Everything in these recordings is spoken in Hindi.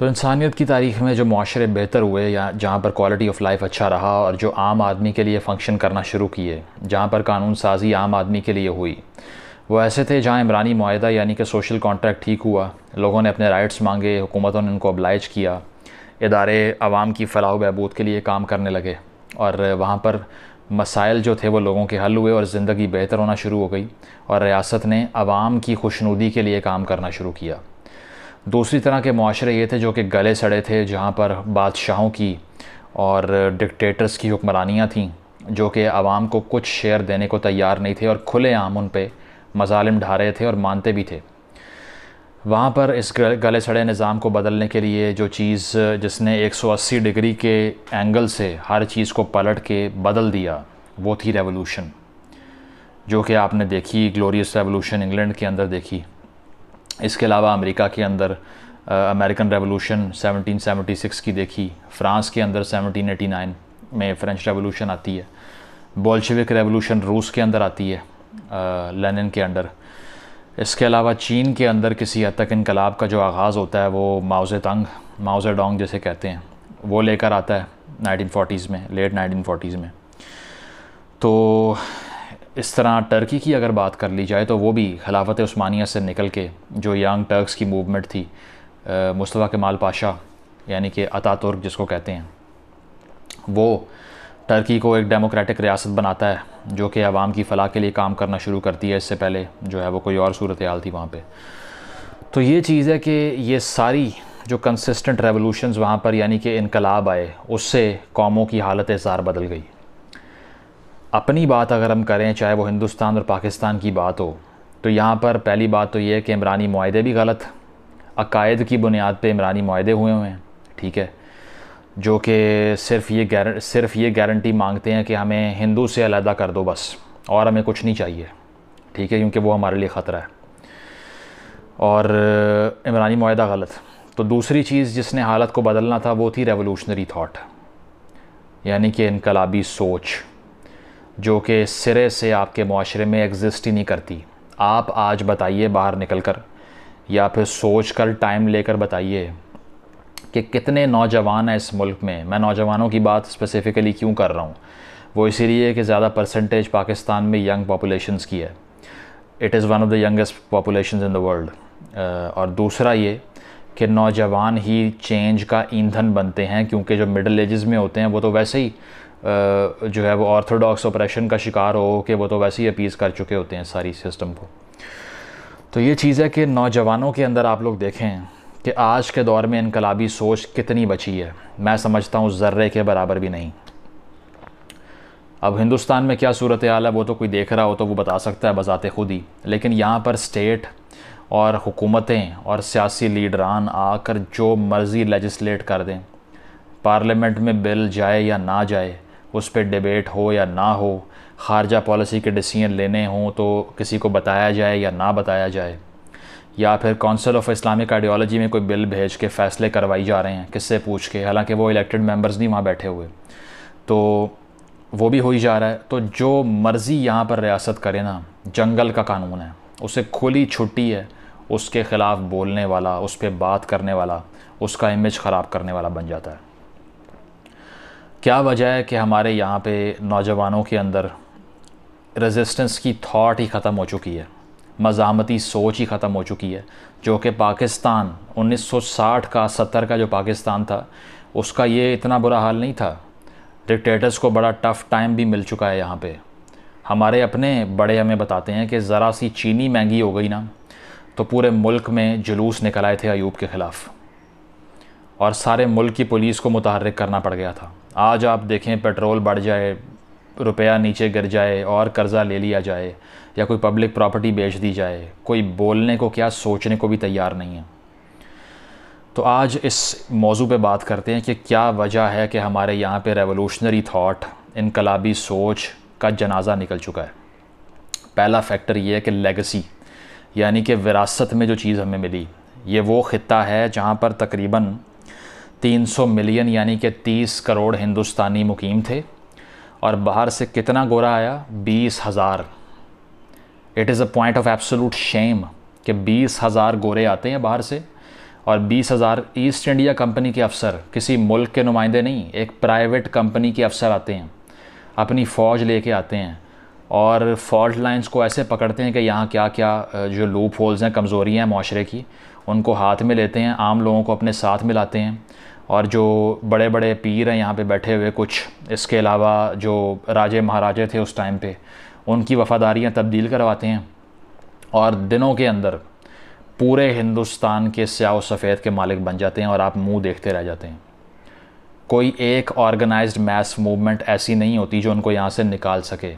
तो इंसानियत की तारीख में जो माशरे बेहतर हुए या जहाँ पर क्वालिटी ऑफ लाइफ अच्छा रहा और जो आम आदमी के लिए फंक्शन करना शुरू किए जहाँ पर कानून साजी आम आदमी के लिए हुई वो ऐसे थे जहाँ इमरानी माहिदा यानी कि सोशल कॉन्ट्रैक्ट ठीक हुआ लोगों ने अपने राइट्स मांगे हुकूमतों ने उनको अब्लाइज किया इदारे आवाम की फलाह बहबूद के लिए काम करने लगे और वहाँ पर मसाइल जो थे वो लोगों के हल हुए और ज़िंदगी बेहतर होना शुरू हो गई और रियासत ने आवाम की खुशनुदी के लिए काम करना शुरू किया दूसरी तरह के माशरे ये थे जो कि गले सड़े थे जहाँ पर बादशाहों की और डिक्टेटर्स की हुक्मरानियाँ थीं जो कि आवाम को कुछ शेयर देने को तैयार नहीं थे और खुले आम उन पर मजालम ढा रहे थे और मानते भी थे वहाँ पर इस गले सड़े निज़ाम को बदलने के लिए जो चीज़ जिसने 180 डिग्री के एंगल से हर चीज़ को पलट के बदल दिया वो थी रेवोल्यूशन जो कि आपने देखी ग्लोरियस रेवोल्यूशन इंग्लैंड के अंदर देखी इसके अलावा अमेरिका के अंदर अमेरिकन रेवोल्यूशन 1776 की देखी फ्रांस के अंदर 1789 में फ्रेंच रेवोल्यूशन आती है बोल्शविक रेवोल्यूशन रूस के अंदर आती है लेनिन के अंडर इसके अलावा चीन के अंदर किसी हद तक इनकलाब का जो आगाज़ होता है वो माओजे तंग माओजे डोंग जैसे कहते हैं वो लेकर आता है 1940s में लेट 1940s में तो इस तरह टर्की की अगर बात कर ली जाए तो वो भी खिलाफत उस्मानिया से निकल के जो यंग टर्क्स की मूवमेंट थी मुस्तफ़ा कमाल पाशा यानी कि अता तुर्क जिसको कहते हैं वो टर्की को एक डेमोक्रेटिक रियासत बनाता है जो कि आवाम की फ़लाह के लिए काम करना शुरू करती है इससे पहले जो है वो कोई और सूरत हाल थी वहाँ पर तो ये चीज़ है कि ये सारी जो कंसिस्टेंट रेवोलूशन वहाँ पर यानी कि इनकलाब आए उससे कौमों की हालत इज़ार बदल गई अपनी बात अगर हम करें चाहे वो हिंदुस्तान और पाकिस्तान की बात हो तो यहाँ पर पहली बात तो ये है कि इमरानी माहे भी गलत अकायद की बुनियाद पर इमरानी माहे हुए हुए हैं ठीक है जो कि सिर्फ ये सिर्फ ये गारंटी मांगते हैं कि हमें हिंदू से अलहदा कर दो बस और हमें कुछ नहीं चाहिए ठीक है क्योंकि वो हमारे लिए ख़तरा है और इमरानी माहा गलत तो दूसरी चीज़ जिसने हालत को बदलना था वो थी रेवोल्यूशनरी थाट यानी कि इनकलाबी सोच जो कि सिरे से आपके माशरे में एग्ज़िस्ट ही नहीं करती आप आज बताइए बाहर निकल कर या फिर सोच कर टाइम लेकर बताइए कि कितने नौजवान हैं इस मुल्क में मैं नौजवानों की बात स्पेसिफ़िकली क्यों कर रहा हूँ वो इसीलिए कि ज़्यादा परसेंटेज पाकिस्तान में यंग पॉपुलेशन की है it is one of the youngest population in the world और दूसरा ये कि नौजवान ही चेंज का ईंधन बनते हैं क्योंकि जो मिडल एजेस में होते हैं वो तो वैसे ही जो है वो ऑर्थोडॉक्स ऑपरेशन का शिकार हो कि वो तो वैसे ही अपीज़ कर चुके होते हैं सारी सिस्टम को तो ये चीज़ है कि नौजवानों के अंदर आप लोग देखें कि आज के दौर में इनकलाबी सोच कितनी बची है मैं समझता हूँ ज़र्रे के बराबर भी नहीं अब हिंदुस्तान में क्या सूरत हाल है वो तो कोई देख रहा हो तो वो बता सकता है बजाते खुद ही लेकिन यहाँ पर स्टेट और हुकूमतें और सियासी लीडरान आकर जो मर्ज़ी लेजिस्लेट कर दें पार्लियामेंट में बिल जाए या ना जाए उस पर डिबेट हो या ना हो खारजा पॉलिसी के डिसीजन लेने हों तो किसी को बताया जाए या ना बताया जाए या फिर कौंसिल ऑफ इस्लामिक आइडियोलॉजी में कोई बिल भेज के फ़ैसले करवाई जा रहे हैं किससे पूछ के हालांकि वो इलेक्टेड मेंबर्स नहीं वहाँ बैठे हुए तो वो भी हो ही जा रहा है तो जो मर्ज़ी यहाँ पर रियासत करे ना जंगल का कानून है उसे खुली छुट्टी है उसके ख़िलाफ़ बोलने वाला उस पर बात करने वाला उसका इमेज ख़राब करने वाला बन जाता है क्या वजह है कि हमारे यहाँ पे नौजवानों के अंदर रेजिस्टेंस की थाट ही ख़त्म हो चुकी है मज़ामती सोच ही ख़त्म हो चुकी है जो कि पाकिस्तान 1960 का 70 का जो पाकिस्तान था उसका ये इतना बुरा हाल नहीं था डिक्टेटर्स को बड़ा टफ़ टाइम भी मिल चुका है यहाँ पे हमारे अपने बड़े हमें बताते हैं कि ज़रा सी चीनी महंगी हो गई ना तो पूरे मुल्क में जुलूस निकल आए थे अयूब के ख़िलाफ़ और सारे मुल्क की पुलिस को मुतहरक करना पड़ गया था आज आप देखें पेट्रोल बढ़ जाए रुपया नीचे गिर जाए और कर्ज़ा ले लिया जाए या कोई पब्लिक प्रॉपर्टी बेच दी जाए कोई बोलने को क्या सोचने को भी तैयार नहीं है तो आज इस मौजू पे बात करते हैं कि क्या वजह है कि हमारे यहाँ पे रेवोल्यूशनरी थाट इनकलाबी सोच का जनाजा निकल चुका है पहला फैक्टर ये है कि लेगेसी यानी कि विरासत में जो चीज़ हमें मिली ये वो ख़त्ता है जहाँ पर तकरीबन 300 मिलियन यानी कि 30 करोड़ हिंदुस्तानी मुकीम थे और बाहर से कितना गोरा आया बीस हज़ार it is a point of absolute shame कि बीस हज़ार गोरे आते हैं बाहर से और बीस हज़ार ईस्ट इंडिया कंपनी के अफसर किसी मुल्क के नुमाइंदे नहीं एक प्राइवेट कंपनी के अफसर आते हैं अपनी फ़ौज लेके आते हैं और फॉल्ट लाइंस को ऐसे पकड़ते हैं कि यहाँ क्या क्या जो लूप होल्स हैं कमज़ोरियाँ हैं माशरे की उनको हाथ में लेते हैं आम लोगों को अपने साथ मिलाते हैं और जो बड़े बड़े पीर हैं यहाँ पे बैठे हुए कुछ इसके अलावा जो राजे महाराजे थे उस टाइम पे उनकी वफ़ादारियाँ तब्दील करवाते हैं और दिनों के अंदर पूरे हिंदुस्तान के स्याह सफ़ेद के मालिक बन जाते हैं और आप मुंह देखते रह जाते हैं कोई एक ऑर्गेनाइज्ड मैस मूवमेंट ऐसी नहीं होती जो उनको यहाँ से निकाल सके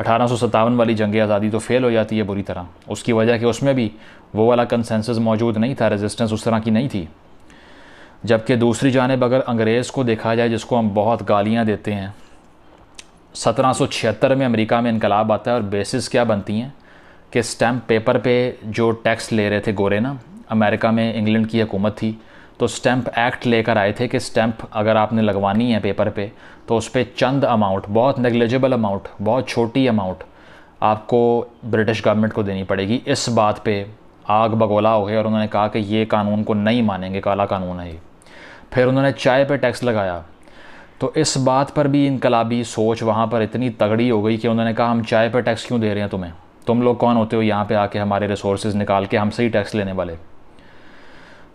अठारह वाली जंग आज़ादी तो फेल हो जाती है बुरी तरह उसकी वजह कि उसमें भी वो वाला कंसेंसस मौजूद नहीं था रेजिस्टेंस उस तरह की नहीं थी जबकि दूसरी जानब अगर अंग्रेज़ को देखा जाए जिसको हम बहुत गालियाँ देते हैं सत्रह सौ छिहत्तर में अमेरिका में इनकलाब आता है और बेसिस क्या बनती हैं कि स्टैम्प पेपर पे जो टैक्स ले रहे थे गोरे ना अमेरिका में इंग्लैंड की हुकूमत थी तो स्टैम्प एक्ट लेकर आए थे कि स्टैम्प अगर आपने लगवानी है पेपर पे तो उस पर चंद अमाउंट बहुत नेग्लिजिबल अमाउंट बहुत छोटी अमाउंट आपको ब्रिटिश गवर्नमेंट को देनी पड़ेगी इस बात पे आग बगोला हो गए और उन्होंने कहा कि ये कानून को नहीं मानेंगे काला कानून है ये फिर उन्होंने चाय पे टैक्स लगाया तो इस बात पर भी इनकलाबी सोच वहाँ पर इतनी तगड़ी हो गई कि उन्होंने कहा हम चाय पर टैक्स क्यों दे रहे हैं तुम्हें तुम लोग कौन होते हो यहाँ पे आके हमारे रिसोर्स निकाल के हमसे ही टैक्स लेने वाले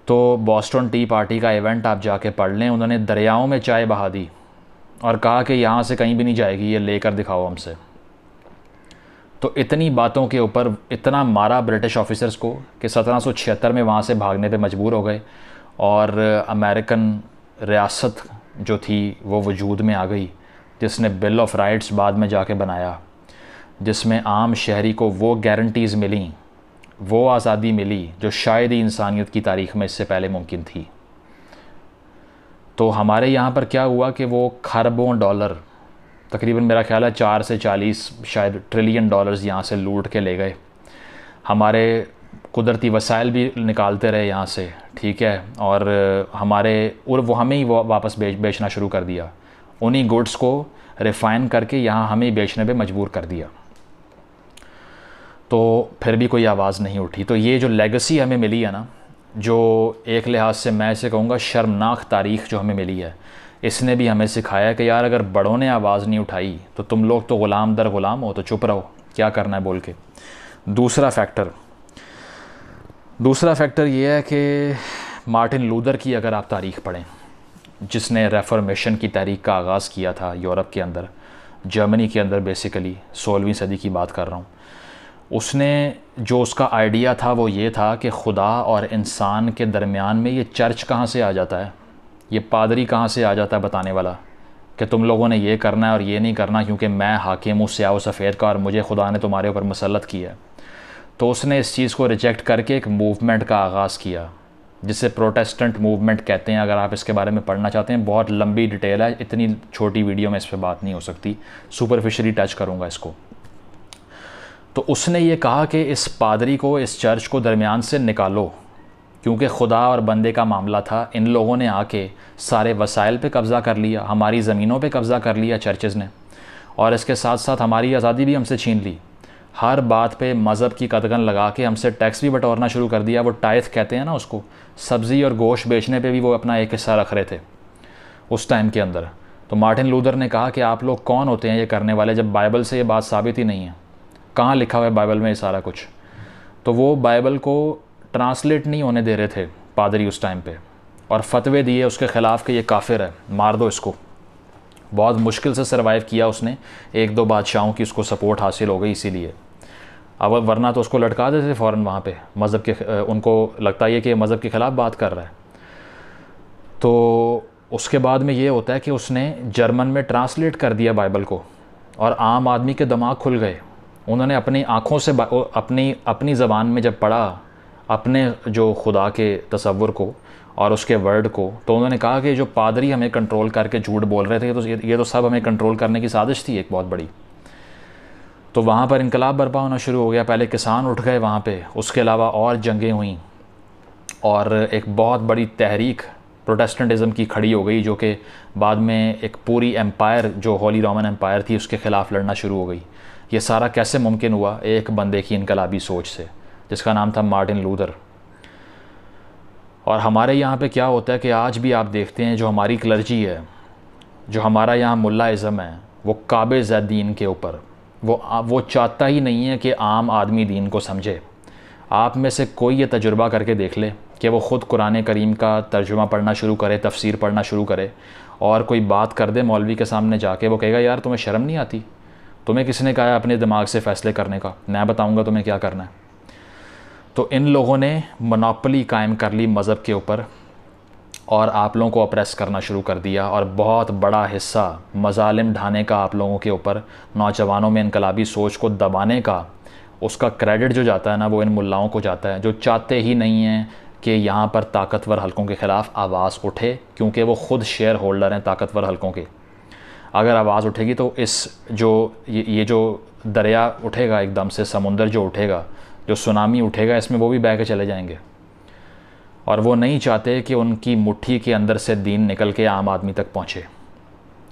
तो बॉस्टन टी पार्टी का इवेंट आप जाके पढ़ लें उन्होंने दरियाओं में चाय बहा दी और कहा कि यहाँ से कहीं भी नहीं जाएगी ये लेकर दिखाओ हमसे तो इतनी बातों के ऊपर इतना मारा ब्रिटिश ऑफिसर्स को कि सत्रह में वहाँ से भागने पर मजबूर हो गए और अमेरिकन रियासत जो थी वो वजूद में आ गई जिसने बिल ऑफ राइट्स बाद में जाके बनाया जिसमें आम शहरी को वो गारंटीज़ मिली वो आज़ादी मिली जो शायद ही इंसानियत की तारीख में इससे पहले मुमकिन थी तो हमारे यहाँ पर क्या हुआ कि वो खरबों डॉलर तकरीबन मेरा ख्याल है चार से चालीस शायद ट्रिलियन डॉलर्स यहाँ से लूट के ले गए हमारे कुदरती वसाइल भी निकालते रहे यहाँ से ठीक है और हमारे और वो हमें ही वापस बेच बेचना शुरू कर दिया उन्हीं गुड्स को रिफ़ाइन करके यहाँ हमें बेचने पे मजबूर कर दिया तो फिर भी कोई आवाज़ नहीं उठी तो ये जो लेगेसी हमें मिली है ना जो एक लिहाज से मैं इसे कहूँगा शर्मनाक तारीख़ जो हमें मिली है इसने भी हमें सिखाया कि यार अगर बड़ों ने आवाज़ नहीं उठाई तो तुम लोग तो ग़ुलाम दर ग़ुलाम हो तो चुप रहो क्या करना है बोल के दूसरा फैक्टर दूसरा फैक्टर ये है कि मार्टिन लूदर की अगर आप तारीख पढ़ें जिसने रेफॉर्मेशन की तारीख का आगाज़ किया था यूरोप के अंदर जर्मनी के अंदर बेसिकली सोलहवीं सदी की बात कर रहा हूँ उसने जो उसका आइडिया था वो ये था कि खुदा और इंसान के दरमियान में ये चर्च कहाँ से आ जाता है ये पादरी कहाँ से आ जाता है बताने वाला कि तुम लोगों ने ये करना है और ये नहीं करना क्योंकि मैं हाकिम हूँ स्याह सफ़ेद का और मुझे खुदा ने तुम्हारे ऊपर मसलत की है तो उसने इस चीज़ को रिजेक्ट करके एक मूवमेंट का आगाज़ किया जिसे प्रोटेस्टेंट मूवमेंट कहते हैं अगर आप इसके बारे में पढ़ना चाहते हैं बहुत लंबी डिटेल है इतनी छोटी वीडियो में इस पर बात नहीं हो सकती सुपरफिशली टच करूँगा इसको तो उसने ये कहा कि इस पादरी को इस चर्च को दरमियान से निकालो क्योंकि खुदा और बंदे का मामला था इन लोगों ने आके सारे वसाइल पे कब्ज़ा कर लिया हमारी ज़मीनों पे कब्ज़ा कर लिया चर्चेज़ ने और इसके साथ साथ हमारी आज़ादी भी हमसे छीन ली हर बात पे मज़हब की कदगन लगा के हमसे टैक्स भी बटोरना शुरू कर दिया वो टाइथ कहते हैं ना उसको सब्ज़ी और गोश्त बेचने पे भी वो अपना एक हिस्सा रख रहे थे उस टाइम के अंदर तो मार्टिन लूदर ने कहा कि आप लोग कौन होते हैं ये करने वाले जब बाइबल से ये बात साबित ही नहीं है कहाँ लिखा हुआ है बाइबल में ये सारा कुछ तो वो बाइबल को ट्रांसलेट नहीं होने दे रहे थे पादरी उस टाइम पर और फतवे दिए उसके ख़िलाफ़ कि ये काफिर है मार दो इसको बहुत मुश्किल से सरवाइव किया उसने एक दो बादशाहों की उसको सपोर्ट हासिल हो गई इसीलिए अब वरना तो उसको लटका देते फ़ौर वहाँ पर मज़हब के उनको लगता है कि मज़हब के ख़िलाफ़ बात कर रहा है तो उसके बाद में ये होता है कि उसने जर्मन में ट्रांसलेट कर दिया बाइबल को और आम आदमी के दिमाग खुल गए उन्होंने अपनी आँखों से अपनी अपनी ज़बान में जब पढ़ा अपने जो खुदा के तस्वुर को और उसके वर्ड को तो उन्होंने कहा कि जो पादरी हमें कंट्रोल करके झूठ बोल रहे थे तो ये, ये तो सब हमें कंट्रोल करने की साजिश थी एक बहुत बड़ी तो वहाँ पर इनकलाब बर्पा होना शुरू हो गया पहले किसान उठ गए वहाँ पर उसके अलावा और जंगें हुई और एक बहुत बड़ी तहरीक प्रोटेस्टेंटिज़म की खड़ी हो गई जो कि बाद में एक पूरी एम्पायर जो हॉली रोमन एम्पायर थी उसके ख़िलाफ़ लड़ना शुरू हो गई ये सारा कैसे मुमकिन हुआ एक बंदे की इनकलाबी सोच से जिसका नाम था मार्टिन लूथर और हमारे यहाँ पे क्या होता है कि आज भी आप देखते हैं जो हमारी क्लर्जी है जो हमारा यहाँ मुलाज़म है वो काब ज़ैदीन के ऊपर वो वो चाहता ही नहीं है कि आम आदमी दीन को समझे आप में से कोई ये तजुर्बा करके देख ले कि वो ख़ुद कुरान करीम का तर्जुमा पढ़ना शुरू करे तफसीर पढ़ना शुरू करे और कोई बात कर दे मौलवी के सामने जाके वो कहेगा यार तुम्हें शर्म नहीं आती तुम्हें किसने कहा अपने दिमाग से फ़ैसले करने का मैं बताऊँगा तुम्हें क्या करना है तो इन लोगों ने मनोपली कायम कर ली मज़हब के ऊपर और आप लोगों को अप्रेस करना शुरू कर दिया और बहुत बड़ा हिस्सा मजालिम ढाने का आप लोगों के ऊपर नौजवानों में इनकलाबी सोच को दबाने का उसका क्रेडिट जो जाता है ना वो इन मुल्लाओं को जाता है जो चाहते ही नहीं हैं कि यहाँ पर ताकतवर हलकों के ख़िलाफ़ आवाज़ उठे क्योंकि वो ख़ुद शेयर होल्डर हैं ताकतवर हलकों के अगर आवाज़ उठेगी तो इस जो ये, ये जो दरिया उठेगा एकदम से समुंदर जो उठेगा जो सुनामी उठेगा इसमें वो भी बह के चले जाएंगे और वो नहीं चाहते कि उनकी मुट्ठी के अंदर से दीन निकल के आम आदमी तक पहुँचे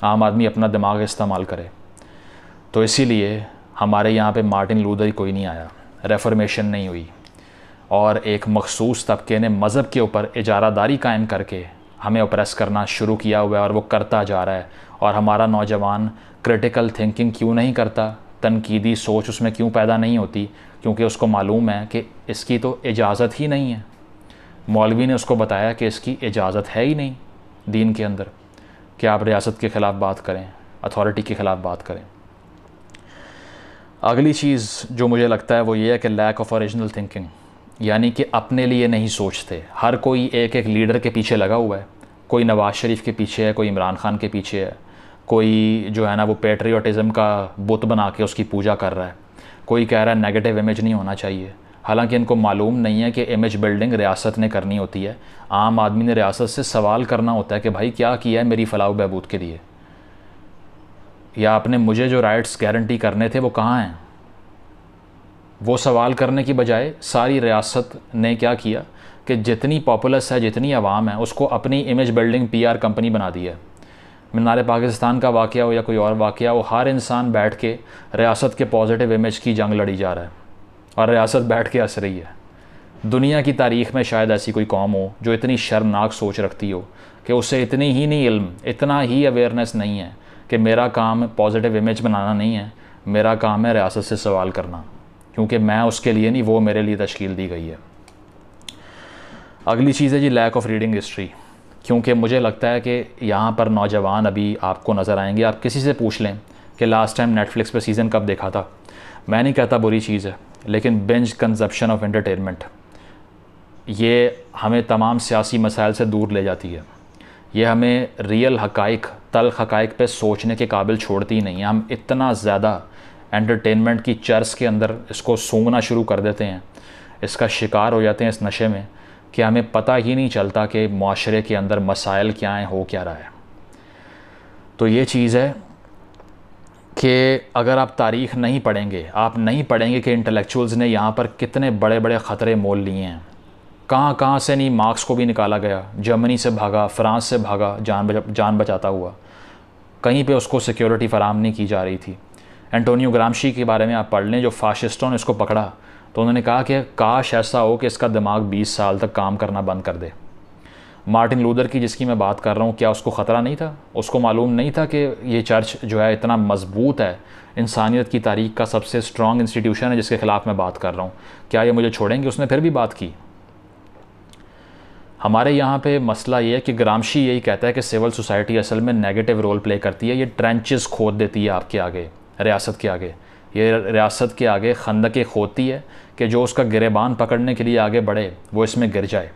आम आदमी अपना दिमाग इस्तेमाल करे तो इसीलिए हमारे यहाँ पे मार्टिन लूदर कोई नहीं आया रेफरमेशन नहीं हुई और एक मखसूस तबके ने मज़हब के ऊपर इजारादारी कायम करके हमें ओप्रेस करना शुरू किया हुआ है और वो करता जा रहा है और हमारा नौजवान क्रिटिकल थिंकिंग क्यों नहीं करता तनकीदी सोच उसमें क्यों पैदा नहीं होती क्योंकि उसको मालूम है कि इसकी तो इजाज़त ही नहीं है मौलवी ने उसको बताया कि इसकी इजाज़त है ही नहीं दीन के अंदर कि आप रियासत के ख़िलाफ़ बात करें अथॉरिटी के ख़िलाफ़ बात करें अगली चीज़ जो मुझे लगता है वो ये है कि लैक ऑफ ओरिजिनल थिंकिंग यानी कि अपने लिए नहीं सोचते हर कोई एक एक लीडर के पीछे लगा हुआ है कोई नवाज़ शरीफ के पीछे है कोई इमरान खान के पीछे है कोई जो है ना वो पेट्रियाटिज़म का बुत बना के उसकी पूजा कर रहा है कोई कह रहा है नेगेटिव इमेज नहीं होना चाहिए हालांकि इनको मालूम नहीं है कि इमेज बिल्डिंग रियासत ने करनी होती है आम आदमी ने रियासत से सवाल करना होता है कि भाई क्या किया है मेरी फलाह बहबूद के लिए या आपने मुझे जो राइट्स गारंटी करने थे वो कहाँ हैं वो सवाल करने की बजाय सारी रियासत ने क्या किया कि जितनी पॉपुलस है जितनी आवाम है उसको अपनी इमेज बिल्डिंग आर कंपनी बना दी है मीनार पाकिस्तान का वाक़ हो या कोई और वाक़ हो हर इंसान बैठ के रियासत के पॉजिटिव इमेज की जंग लड़ी जा रहा है और रियासत बैठ के हंस रही है दुनिया की तारीख में शायद ऐसी कोई कौम हो जो इतनी शर्मनाक सोच रखती हो कि उससे इतनी ही नहीं इल्म इतना ही अवेयरनेस नहीं है कि मेरा काम पॉजिटिव इमेज बनाना नहीं है मेरा काम है रियासत से सवाल करना क्योंकि मैं उसके लिए नहीं वो मेरे लिए तश्कील दी गई है अगली चीज़ है जी लैक ऑफ रीडिंग हिस्ट्री क्योंकि मुझे लगता है कि यहाँ पर नौजवान अभी आपको नज़र आएंगे आप किसी से पूछ लें कि लास्ट टाइम नेटफ्लिक्स पर सीज़न कब देखा था मैं नहीं कहता बुरी चीज़ है लेकिन बेंच कंजप्शन ऑफ एंटरटेनमेंट ये हमें तमाम सियासी मसाइल से दूर ले जाती है ये हमें रियल हकाइक तल हकाइक पे सोचने के काबिल छोड़ती ही नहीं है हम इतना ज़्यादा एंटरटेनमेंट की चर्स के अंदर इसको सूंघना शुरू कर देते हैं इसका शिकार हो जाते हैं इस नशे में कि हमें पता ही नहीं चलता कि माशरे के अंदर मसाइल क्या हैं हो क्या रहा है तो ये चीज़ है कि अगर आप तारीख़ नहीं पढ़ेंगे आप नहीं पढ़ेंगे कि इंटेलेक्चुअल्स ने यहाँ पर कितने बड़े बड़े ख़तरे मोल लिए हैं कहाँ कहाँ से नहीं मार्क्स को भी निकाला गया जर्मनी से भागा फ्रांस से भागा जान बचा जान बचाता हुआ कहीं पे उसको सिक्योरिटी फराम नहीं की जा रही थी एंटोनियो ग्रामशी के बारे में आप पढ़ लें जो फाशिस्टों ने इसको पकड़ा तो उन्होंने कहा कि काश ऐसा हो कि इसका दिमाग 20 साल तक काम करना बंद कर दे मार्टिन लूदर की जिसकी मैं बात कर रहा हूँ क्या उसको ख़तरा नहीं था उसको मालूम नहीं था कि ये चर्च जो है इतना मजबूत है इंसानियत की तारीख का सबसे स्ट्रॉन्ग इंस्टीट्यूशन है जिसके ख़िलाफ़ मैं बात कर रहा हूँ क्या ये मुझे छोड़ेंगे उसने फिर भी बात की हमारे यहाँ पे मसला ये है कि ग्रामशी यही कहता है कि सिविल सोसाइटी असल में नेगेटिव रोल प्ले करती है ये ट्रेंचेस खोद देती है आपके आगे रियासत के आगे ये रियासत के आगे खंदकें खोदती है कि जो उसका गिरेबान पकड़ने के लिए आगे बढ़े वो इसमें गिर जाए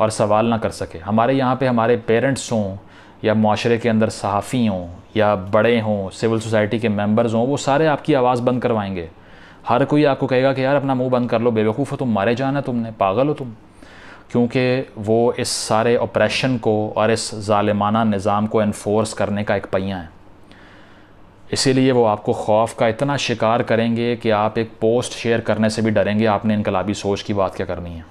और सवाल ना कर सके हमारे यहाँ पे हमारे पेरेंट्स हों या माशरे के अंदर सहाफ़ी हों या बड़े हों सिविल सोसाइटी के मेंबर्स हों वो सारे आपकी आवाज़ बंद करवाएंगे हर कोई आपको कहेगा कि यार अपना मुंह बंद कर लो बेवकूफ़ हो तुम मारे जाना तुमने पागल हो तुम क्योंकि वो इस सारे ऑपरेशन को और इस ालिमाना निज़ाम को इन्फोर्स करने का एक पहिया है इसीलिए वो आपको खौफ का इतना शिकार करेंगे कि आप एक पोस्ट शेयर करने से भी डरेंगे आपने इनकलाबी सोच की बात क्या करनी है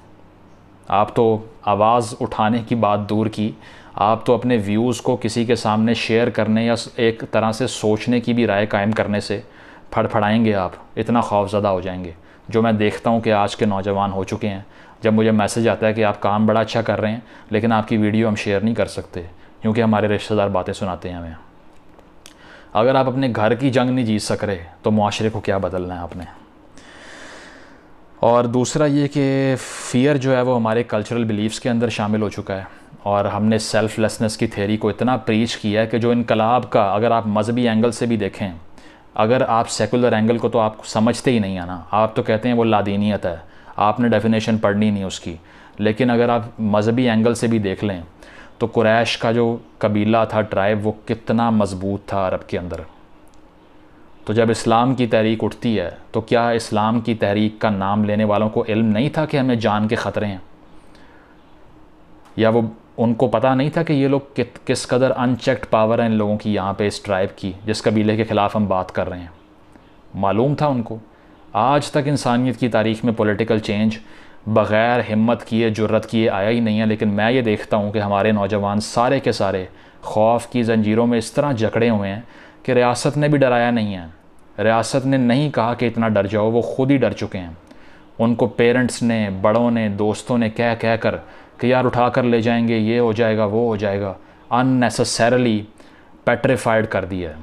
आप तो आवाज़ उठाने की बात दूर की आप तो अपने व्यूज़ को किसी के सामने शेयर करने या एक तरह से सोचने की भी राय कायम करने से फड़फड़ाएंगे आप इतना खौफजदा हो जाएंगे जो मैं देखता हूँ कि आज के नौजवान हो चुके हैं जब मुझे मैसेज आता है कि आप काम बड़ा अच्छा कर रहे हैं लेकिन आपकी वीडियो हम शेयर नहीं कर सकते क्योंकि हमारे रिश्तेदार बातें सुनाते हैं हमें अगर आप अपने घर की जंग नहीं जीत सक रहे तो माशरे को क्या बदलना है आपने और दूसरा ये कि फ़ियर जो है वो हमारे कल्चरल बिलीफ्स के अंदर शामिल हो चुका है और हमने सेल्फलेसनेस की थेरी को इतना प्रीच किया है कि जो इनकलाब का अगर आप मजहबी एंगल से भी देखें अगर आप सेकुलर एंगल को तो आप समझते ही नहीं आना आप तो कहते हैं वो लादीनीत है आपने डेफिनेशन पढ़नी नहीं उसकी लेकिन अगर आप मजहबी एंगल से भी देख लें तो कुरैश का जो कबीला था ट्राइब वो कितना मजबूत था अरब के अंदर तो जब इस्लाम की तहरीक उठती है तो क्या इस्लाम की तहरीक का नाम लेने वालों को इल्म नहीं था कि हमें जान के ख़तरे हैं या वो उनको पता नहीं था कि ये लोग कि, किस कदर अनचेक्ड पावर है इन लोगों की यहाँ पे इस ट्राइब की जिस कबीले के ख़िलाफ़ हम बात कर रहे हैं मालूम था उनको आज तक इंसानियत की तारीख में पॉलिटिकल चेंज बग़ैर हिम्मत किए जुर्रत किए आया ही नहीं है लेकिन मैं ये देखता हूँ कि हमारे नौजवान सारे के सारे खौफ की जंजीरों में इस तरह जकड़े हुए हैं कि रियासत ने भी डराया नहीं है रियासत ने नहीं कहा कि इतना डर जाओ वो खुद ही डर चुके हैं उनको पेरेंट्स ने बड़ों ने दोस्तों ने कह कह कर कि यार उठा कर ले जाएंगे ये हो जाएगा वो हो जाएगा अननेसेसरली पेट्रीफाइड कर दिया है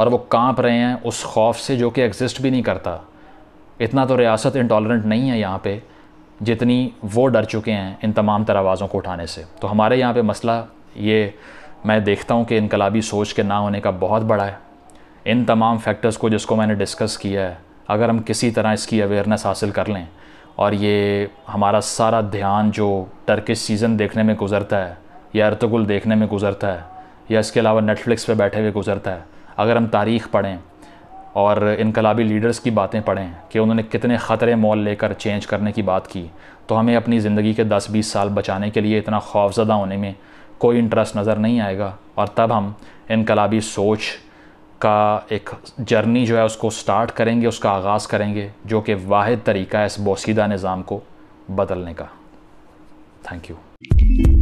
और वो कांप रहे हैं उस खौफ से जो कि एग्जिस्ट भी नहीं करता इतना तो रियासत इंटॉलरेंट नहीं है यहाँ पे जितनी वो डर चुके हैं इन तमाम तरह आवाज़ों को उठाने से तो हमारे यहाँ पे मसला ये मैं देखता हूँ कि इनकलाबी सोच के ना होने का बहुत बड़ा है इन तमाम फैक्टर्स को जिसको मैंने डिस्कस किया है अगर हम किसी तरह इसकी अवेयरनेस हासिल कर लें और ये हमारा सारा ध्यान जो टर्किश सीज़न देखने में गुजरता है या अर्तगुल देखने में गुजरता है या इसके अलावा नेटफ्लिक्स पे बैठे हुए गुजरता है अगर हम तारीख़ पढ़ें और इनकलाबी लीडर्स की बातें पढ़ें कि उन्होंने कितने ख़तरे मॉल लेकर चेंज करने की बात की तो हमें अपनी ज़िंदगी के 10-20 साल बचाने के लिए इतना खौफजदा होने में कोई इंटरेस्ट नज़र नहीं आएगा और तब हम इनकलाबी सोच का एक जर्नी जो है उसको स्टार्ट करेंगे उसका आगाज़ करेंगे जो कि वाद तरीका है इस बोसीदा निज़ाम को बदलने का थैंक यू